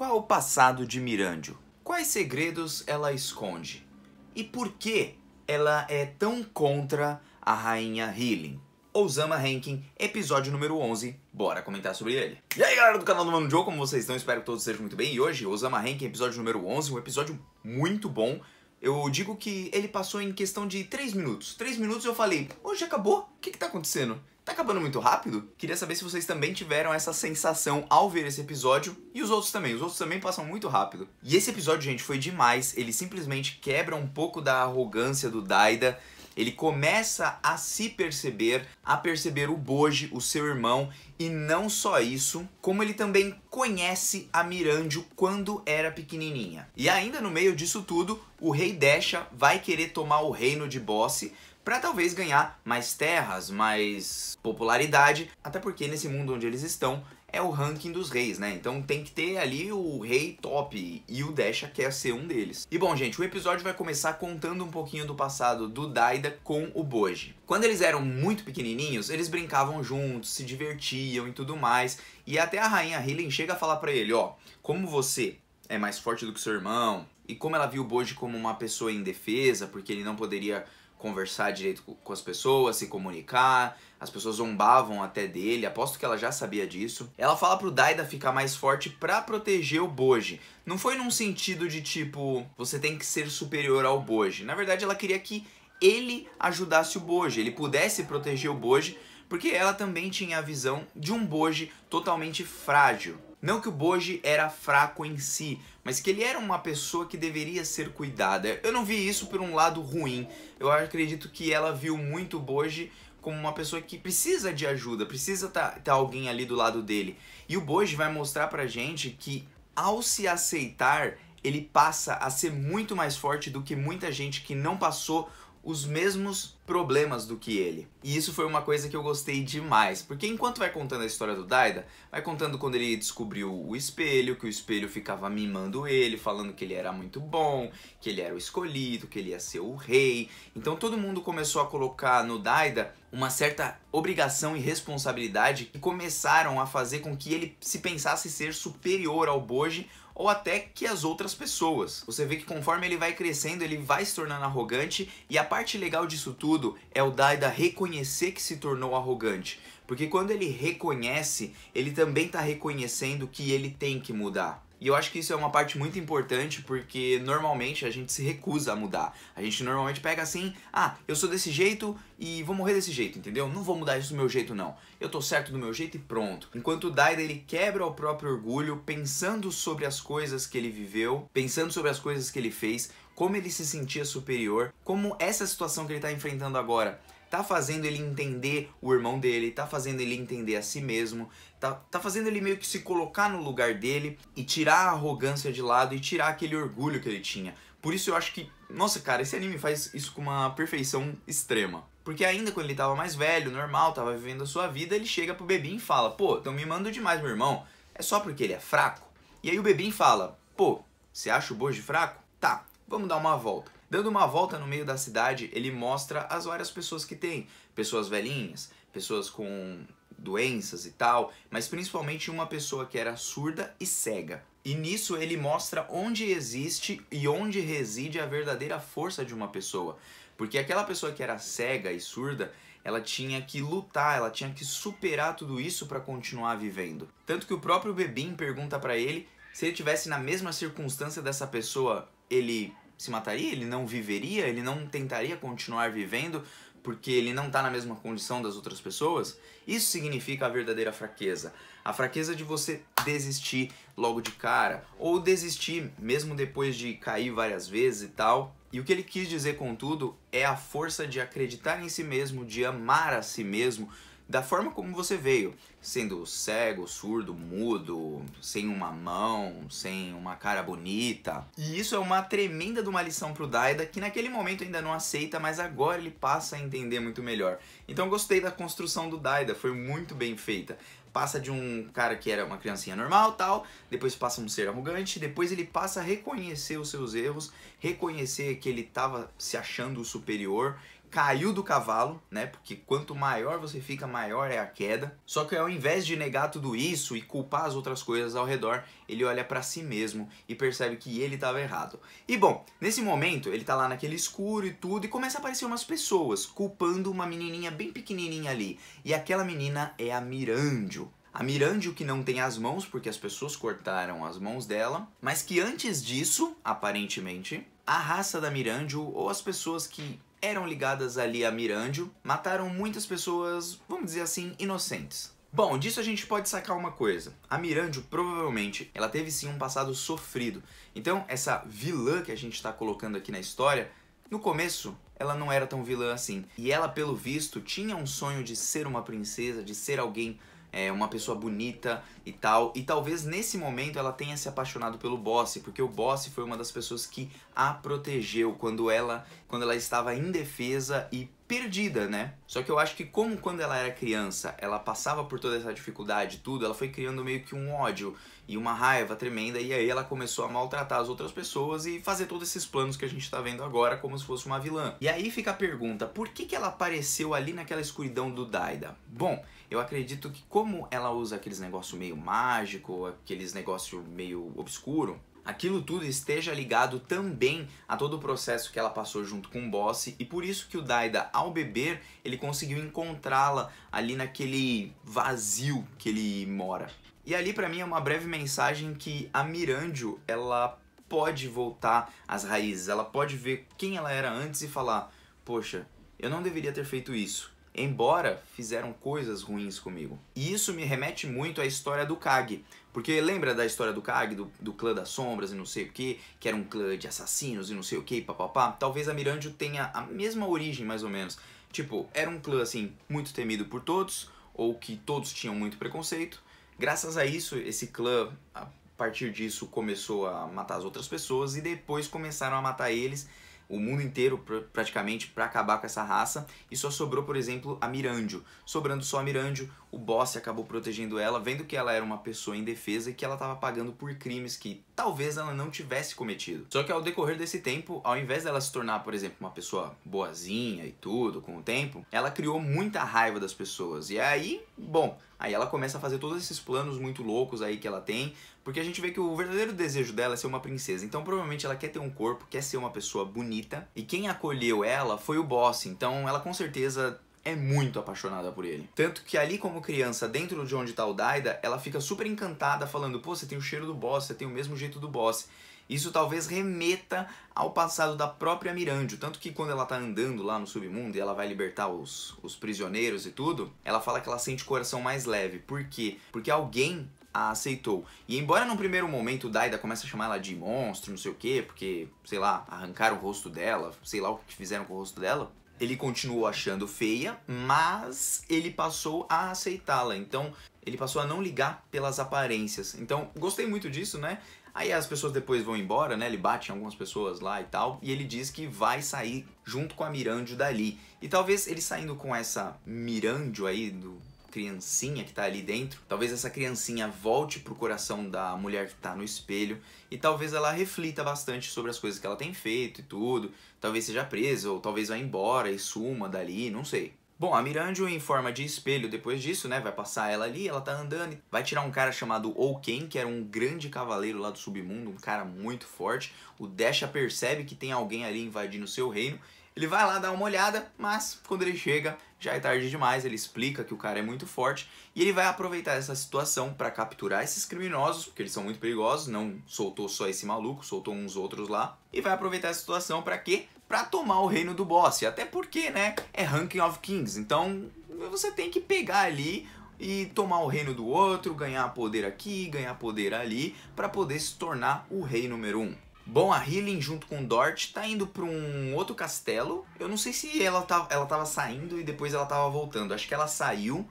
Qual o passado de Mirandio? Quais segredos ela esconde? E por que ela é tão contra a rainha Healing? Osama Rankin, episódio número 11, bora comentar sobre ele. E aí galera do canal do Mano Joe, como vocês estão? Espero que todos estejam muito bem. E hoje, Osama Rankin, episódio número 11, um episódio muito bom, eu digo que ele passou em questão de 3 minutos. 3 minutos eu falei, hoje acabou? O que, que tá acontecendo? Tá acabando muito rápido? Queria saber se vocês também tiveram essa sensação ao ver esse episódio e os outros também. Os outros também passam muito rápido. E esse episódio, gente, foi demais. Ele simplesmente quebra um pouco da arrogância do Daida ele começa a se perceber, a perceber o Boji, o seu irmão, e não só isso, como ele também conhece a Mirandio quando era pequenininha. E ainda no meio disso tudo, o rei Desha vai querer tomar o reino de Bosse, para talvez ganhar mais terras, mais popularidade, até porque nesse mundo onde eles estão é o ranking dos reis, né? Então tem que ter ali o rei top e o Desha quer ser um deles. E bom, gente, o episódio vai começar contando um pouquinho do passado do Daida com o Boji. Quando eles eram muito pequenininhos, eles brincavam juntos, se divertiam e tudo mais, e até a rainha Helen chega a falar para ele, ó, como você é mais forte do que seu irmão, e como ela viu o Boji como uma pessoa indefesa, porque ele não poderia conversar direito com as pessoas, se comunicar. As pessoas zombavam até dele, aposto que ela já sabia disso. Ela fala pro Daida ficar mais forte pra proteger o Boji. Não foi num sentido de tipo, você tem que ser superior ao Boji. Na verdade, ela queria que ele ajudasse o Boji, ele pudesse proteger o Boji, porque ela também tinha a visão de um Boji totalmente frágil. Não que o Boji era fraco em si, mas que ele era uma pessoa que deveria ser cuidada. Eu não vi isso por um lado ruim. Eu acredito que ela viu muito Boji como uma pessoa que precisa de ajuda, precisa estar tá, tá alguém ali do lado dele. E o Boji vai mostrar pra gente que ao se aceitar, ele passa a ser muito mais forte do que muita gente que não passou os mesmos problemas do que ele. E isso foi uma coisa que eu gostei demais, porque enquanto vai contando a história do Daida, vai contando quando ele descobriu o espelho, que o espelho ficava mimando ele, falando que ele era muito bom, que ele era o escolhido, que ele ia ser o rei. Então todo mundo começou a colocar no Daida uma certa obrigação e responsabilidade e começaram a fazer com que ele se pensasse ser superior ao Boji ou até que as outras pessoas. Você vê que conforme ele vai crescendo, ele vai se tornando arrogante e a parte legal disso tudo é o Daida reconhecer que se tornou arrogante. Porque quando ele reconhece, ele também está reconhecendo que ele tem que mudar. E eu acho que isso é uma parte muito importante porque normalmente a gente se recusa a mudar. A gente normalmente pega assim, ah, eu sou desse jeito e vou morrer desse jeito, entendeu? Não vou mudar isso do meu jeito não. Eu tô certo do meu jeito e pronto. Enquanto o Daida ele quebra o próprio orgulho pensando sobre as coisas que ele viveu, pensando sobre as coisas que ele fez, como ele se sentia superior, como essa situação que ele tá enfrentando agora tá fazendo ele entender o irmão dele, tá fazendo ele entender a si mesmo, tá, tá fazendo ele meio que se colocar no lugar dele e tirar a arrogância de lado e tirar aquele orgulho que ele tinha. Por isso eu acho que, nossa cara, esse anime faz isso com uma perfeição extrema. Porque ainda quando ele tava mais velho, normal, tava vivendo a sua vida, ele chega pro Bebim e fala, pô, tão mimando demais meu irmão, é só porque ele é fraco? E aí o Bebim fala, pô, você acha o Boji fraco? Tá, vamos dar uma volta. Dando uma volta no meio da cidade, ele mostra as várias pessoas que tem. Pessoas velhinhas, pessoas com doenças e tal, mas principalmente uma pessoa que era surda e cega. E nisso ele mostra onde existe e onde reside a verdadeira força de uma pessoa. Porque aquela pessoa que era cega e surda, ela tinha que lutar, ela tinha que superar tudo isso para continuar vivendo. Tanto que o próprio Bebim pergunta para ele se ele tivesse na mesma circunstância dessa pessoa, ele se mataria, ele não viveria, ele não tentaria continuar vivendo porque ele não está na mesma condição das outras pessoas, isso significa a verdadeira fraqueza. A fraqueza de você desistir logo de cara, ou desistir mesmo depois de cair várias vezes e tal. E o que ele quis dizer, contudo, é a força de acreditar em si mesmo, de amar a si mesmo, da forma como você veio, sendo cego, surdo, mudo, sem uma mão, sem uma cara bonita. E isso é uma tremenda de uma lição pro Daida, que naquele momento ainda não aceita, mas agora ele passa a entender muito melhor. Então gostei da construção do Daida, foi muito bem feita passa de um cara que era uma criancinha normal tal, depois passa um ser arrogante, depois ele passa a reconhecer os seus erros, reconhecer que ele estava se achando superior caiu do cavalo, né? Porque quanto maior você fica, maior é a queda. Só que ao invés de negar tudo isso e culpar as outras coisas ao redor, ele olha para si mesmo e percebe que ele estava errado. E bom, nesse momento ele tá lá naquele escuro e tudo e começa a aparecer umas pessoas culpando uma menininha bem pequenininha ali. E aquela menina é a Mirandio, a Mirandio que não tem as mãos, porque as pessoas cortaram as mãos dela, mas que antes disso, aparentemente, a raça da Mirandio, ou as pessoas que eram ligadas ali a Mirandio, mataram muitas pessoas, vamos dizer assim, inocentes. Bom, disso a gente pode sacar uma coisa. A Mirandio, provavelmente ela teve sim um passado sofrido. Então, essa vilã que a gente está colocando aqui na história, no começo ela não era tão vilã assim. E ela, pelo visto, tinha um sonho de ser uma princesa, de ser alguém é uma pessoa bonita e tal. E talvez nesse momento ela tenha se apaixonado pelo Boss, porque o Boss foi uma das pessoas que a protegeu quando ela, quando ela estava indefesa e perdida, né? Só que eu acho que como quando ela era criança, ela passava por toda essa dificuldade tudo, ela foi criando meio que um ódio e uma raiva tremenda e aí ela começou a maltratar as outras pessoas e fazer todos esses planos que a gente tá vendo agora como se fosse uma vilã. E aí fica a pergunta, por que que ela apareceu ali naquela escuridão do Daida? Bom, eu acredito que como ela usa aqueles negócio meio mágico, aqueles negócio meio obscuro, aquilo tudo esteja ligado também a todo o processo que ela passou junto com o Boss e por isso que o Daida ao beber ele conseguiu encontrá-la ali naquele vazio que ele mora. E ali para mim é uma breve mensagem que a Mirandio ela pode voltar às raízes, ela pode ver quem ela era antes e falar, poxa, eu não deveria ter feito isso embora fizeram coisas ruins comigo. E isso me remete muito à história do Kag. Porque lembra da história do Kag, do, do clã das sombras e não sei o que, que era um clã de assassinos e não sei o que, papapá? Talvez a Mirandio tenha a mesma origem, mais ou menos. Tipo, era um clã, assim, muito temido por todos, ou que todos tinham muito preconceito. Graças a isso, esse clã, a partir disso, começou a matar as outras pessoas e depois começaram a matar eles o mundo inteiro pr praticamente para acabar com essa raça e só sobrou, por exemplo, a Mirandio. Sobrando só a Mirandio, o Boss acabou protegendo ela, vendo que ela era uma pessoa indefesa e que ela estava pagando por crimes que talvez ela não tivesse cometido. Só que ao decorrer desse tempo, ao invés dela se tornar, por exemplo, uma pessoa boazinha e tudo com o tempo, ela criou muita raiva das pessoas. E aí, bom, Aí ela começa a fazer todos esses planos muito loucos aí que ela tem, porque a gente vê que o verdadeiro desejo dela é ser uma princesa. Então provavelmente ela quer ter um corpo, quer ser uma pessoa bonita, e quem acolheu ela foi o boss. Então ela com certeza é muito apaixonada por ele. Tanto que ali como criança, dentro de onde tá o Daida, ela fica super encantada falando, pô, você tem o cheiro do boss, você tem o mesmo jeito do boss. Isso talvez remeta ao passado da própria Mirande, tanto que quando ela tá andando lá no submundo e ela vai libertar os, os prisioneiros e tudo, ela fala que ela sente o coração mais leve. Por quê? Porque alguém a aceitou. E embora num primeiro momento Daida comece a chamar ela de monstro, não sei o quê, porque, sei lá, arrancaram o rosto dela, sei lá o que fizeram com o rosto dela, ele continuou achando feia, mas ele passou a aceitá-la. Então, ele passou a não ligar pelas aparências. Então, gostei muito disso, né? Aí as pessoas depois vão embora, né? Ele bate em algumas pessoas lá e tal, e ele diz que vai sair junto com a Mirandio dali. E talvez ele saindo com essa Mirandio aí do criancinha que tá ali dentro, talvez essa criancinha volte pro coração da mulher que tá no espelho e talvez ela reflita bastante sobre as coisas que ela tem feito e tudo, talvez seja presa ou talvez vá embora e suma dali, não sei. Bom, a Mirandio em forma de espelho, depois disso, né, vai passar ela ali, ela tá andando, vai tirar um cara chamado Ouken, que era um grande cavaleiro lá do submundo, um cara muito forte. O Desha percebe que tem alguém ali invadindo o seu reino, ele vai lá dar uma olhada, mas quando ele chega, já é tarde demais, ele explica que o cara é muito forte e ele vai aproveitar essa situação para capturar esses criminosos, porque eles são muito perigosos, não soltou só esse maluco, soltou uns outros lá, e vai aproveitar essa situação para quê? para tomar o reino do boss. Até porque, né, é Ranking of Kings. Então, você tem que pegar ali e tomar o reino do outro, ganhar poder aqui, ganhar poder ali, para poder se tornar o rei número 1. Um. Bom, a Healing junto com o Dort tá indo para um outro castelo. Eu não sei se ela, tá, ela tava saindo e depois ela tava voltando. Acho que ela saiu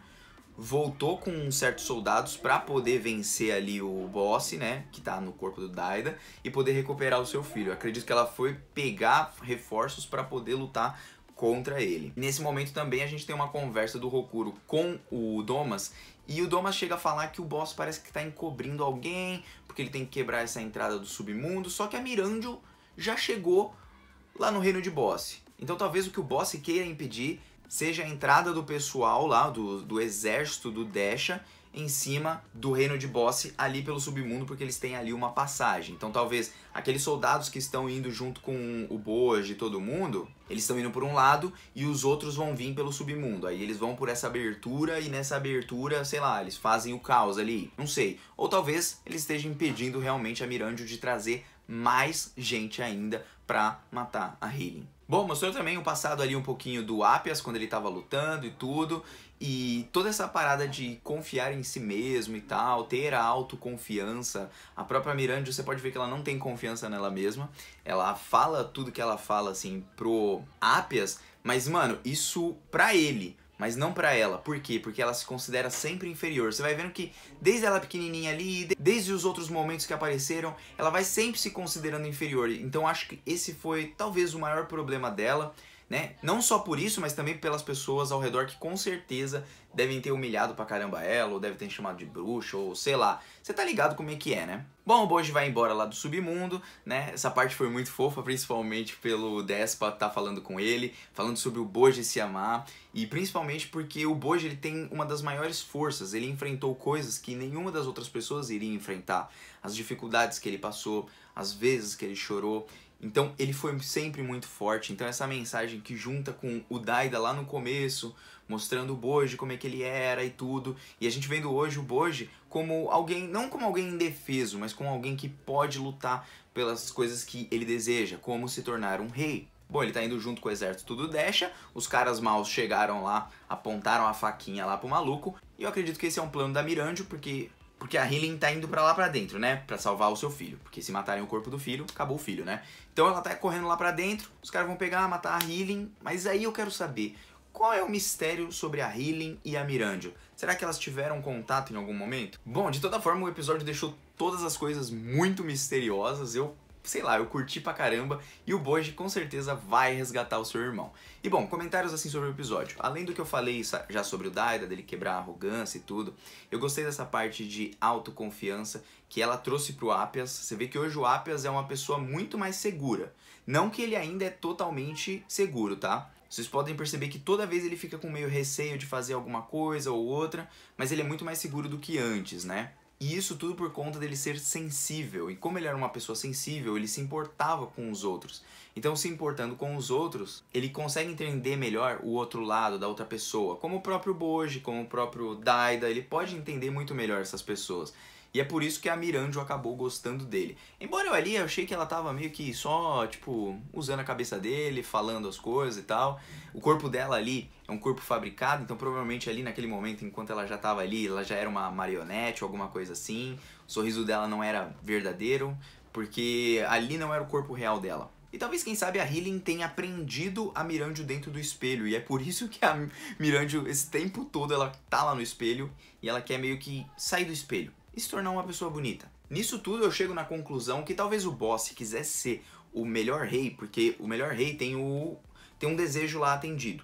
voltou com certos soldados para poder vencer ali o boss, né, que tá no corpo do Daida e poder recuperar o seu filho. Eu acredito que ela foi pegar reforços para poder lutar contra ele. Nesse momento também a gente tem uma conversa do Rokuro com o Domas e o Domas chega a falar que o boss parece que tá encobrindo alguém, porque ele tem que quebrar essa entrada do submundo, só que a Mirandio já chegou lá no reino de Boss. Então talvez o que o Boss queira impedir seja a entrada do pessoal lá, do, do exército do Desha, em cima do reino de Bosse, ali pelo submundo, porque eles têm ali uma passagem. Então talvez aqueles soldados que estão indo junto com o Boas e todo mundo, eles estão indo por um lado e os outros vão vir pelo submundo. Aí eles vão por essa abertura e nessa abertura, sei lá, eles fazem o caos ali. Não sei. Ou talvez ele esteja impedindo realmente a Mirandio de trazer mais gente ainda para matar a Healing. Bom, mostrou também o passado ali um pouquinho do Apias, quando ele estava lutando e tudo, e toda essa parada de confiar em si mesmo e tal, ter a autoconfiança. A própria Miranda, você pode ver que ela não tem confiança nela mesma. Ela fala tudo que ela fala, assim, pro Apias, mas, mano, isso pra ele mas não para ela. Por quê? Porque ela se considera sempre inferior. Você vai vendo que desde ela pequenininha ali, desde os outros momentos que apareceram, ela vai sempre se considerando inferior. Então acho que esse foi talvez o maior problema dela. Né? Não só por isso, mas também pelas pessoas ao redor que com certeza devem ter humilhado pra caramba ela, ou devem ter chamado de bruxa, ou sei lá. Você tá ligado como é que é, né? Bom, o Boji vai embora lá do submundo, né? Essa parte foi muito fofa, principalmente pelo Despa tá falando com ele, falando sobre o Boji se amar, e principalmente porque o Boji ele tem uma das maiores forças, ele enfrentou coisas que nenhuma das outras pessoas iria enfrentar, as dificuldades que ele passou, as vezes que ele chorou, então ele foi sempre muito forte. Então essa mensagem que junta com o Daida lá no começo, mostrando o Boji, como é que ele era e tudo. E a gente vendo hoje o Boji como alguém, não como alguém indefeso, mas como alguém que pode lutar pelas coisas que ele deseja, como se tornar um rei. Bom, ele tá indo junto com o exército do Desha, os caras maus chegaram lá, apontaram a faquinha lá pro maluco, e eu acredito que esse é um plano da Mirandio, porque porque a Healing tá indo para lá para dentro, né? Para salvar o seu filho. Porque se matarem o corpo do filho, acabou o filho, né? Então ela tá correndo lá para dentro, os caras vão pegar, matar a Healing. Mas aí eu quero saber, qual é o mistério sobre a Healing e a Mirandio? Será que elas tiveram contato em algum momento? Bom, de toda forma, o episódio deixou todas as coisas muito misteriosas. Eu sei lá, eu curti pra caramba e o Boji com certeza vai resgatar o seu irmão. E bom, comentários assim sobre o episódio. Além do que eu falei já sobre o Daida, dele quebrar a arrogância e tudo, eu gostei dessa parte de autoconfiança que ela trouxe pro Apias. Você vê que hoje o Apias é uma pessoa muito mais segura. Não que ele ainda é totalmente seguro, tá? Vocês podem perceber que toda vez ele fica com meio receio de fazer alguma coisa ou outra, mas ele é muito mais seguro do que antes, né? E isso tudo por conta dele ser sensível. E como ele era uma pessoa sensível, ele se importava com os outros. Então, se importando com os outros, ele consegue entender melhor o outro lado da outra pessoa. Como o próprio Boji, como o próprio Daida, ele pode entender muito melhor essas pessoas. E é por isso que a Miranjo acabou gostando dele. Embora eu ali achei que ela tava meio que só, tipo, usando a cabeça dele, falando as coisas e tal. O corpo dela ali é um corpo fabricado, então provavelmente ali naquele momento, enquanto ela já tava ali, ela já era uma marionete ou alguma coisa assim. O sorriso dela não era verdadeiro, porque ali não era o corpo real dela. E talvez, quem sabe, a Healing tenha aprendido a Miranjo dentro do espelho. E é por isso que a Miranjo, esse tempo todo, ela tá lá no espelho e ela quer meio que sair do espelho e se tornar uma pessoa bonita. Nisso tudo eu chego na conclusão que talvez o boss, quisesse quiser ser o melhor rei, porque o melhor rei tem, o, tem um desejo lá atendido.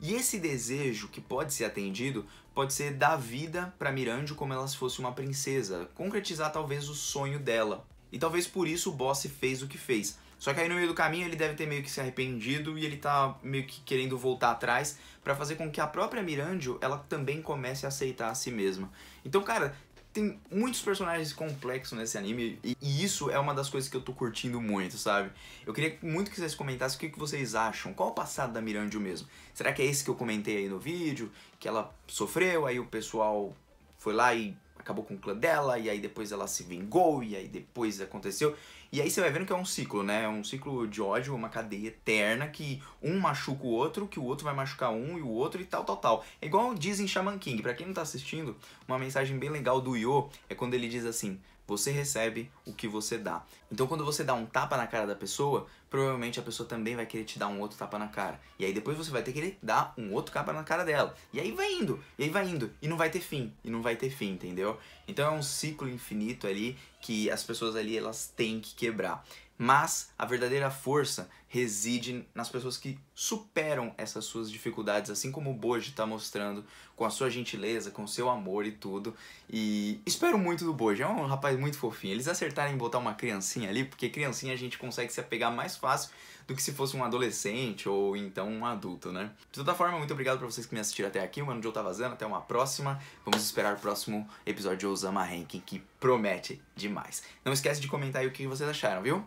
E esse desejo que pode ser atendido pode ser dar vida para Mirandio como ela se fosse uma princesa, concretizar talvez o sonho dela. E talvez por isso o boss fez o que fez. Só que aí no meio do caminho ele deve ter meio que se arrependido e ele tá meio que querendo voltar atrás para fazer com que a própria Mirandio ela também comece a aceitar a si mesma. Então, cara, tem muitos personagens complexos nesse anime e, e, isso é uma das coisas que eu tô curtindo muito, sabe? Eu queria muito que vocês comentassem o que, que vocês acham, qual o passado da Mirandio mesmo? Será que é esse que eu comentei aí no vídeo, que ela sofreu, aí o pessoal foi lá e acabou com o clã dela, e aí depois ela se vingou, e aí depois aconteceu. E aí você vai vendo que é um ciclo, né? É um ciclo de ódio, uma cadeia eterna que um machuca o outro, que o outro vai machucar um e o outro e tal, tal, tal. É igual dizem Shaman King. Pra quem não tá assistindo, uma mensagem bem legal do Yo é quando ele diz assim: você recebe o que você dá. Então, quando você dá um tapa na cara da pessoa, provavelmente a pessoa também vai querer te dar um outro tapa na cara. E aí depois você vai ter que dar um outro tapa na cara dela. E aí vai indo, e aí vai indo, e não vai ter fim, e não vai ter fim, entendeu? Então é um ciclo infinito ali que as pessoas ali elas têm que quebrar. Mas a verdadeira força reside nas pessoas que superam essas suas dificuldades, assim como o Boji está mostrando, com a sua gentileza, com o seu amor e tudo. E espero muito do Boji, é um rapaz muito fofinho. Eles acertarem em botar uma criancinha ali, porque criancinha a gente consegue se apegar mais fácil do que se fosse um adolescente ou então um adulto, né? De toda forma, muito obrigado pra vocês que me assistiram até aqui. O Mano Joe tá vazando, até uma próxima. Vamos esperar o próximo episódio de Osama Ranking, que promete demais. Não esquece de comentar aí o que vocês acharam, viu?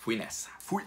Fui nessa. Fui!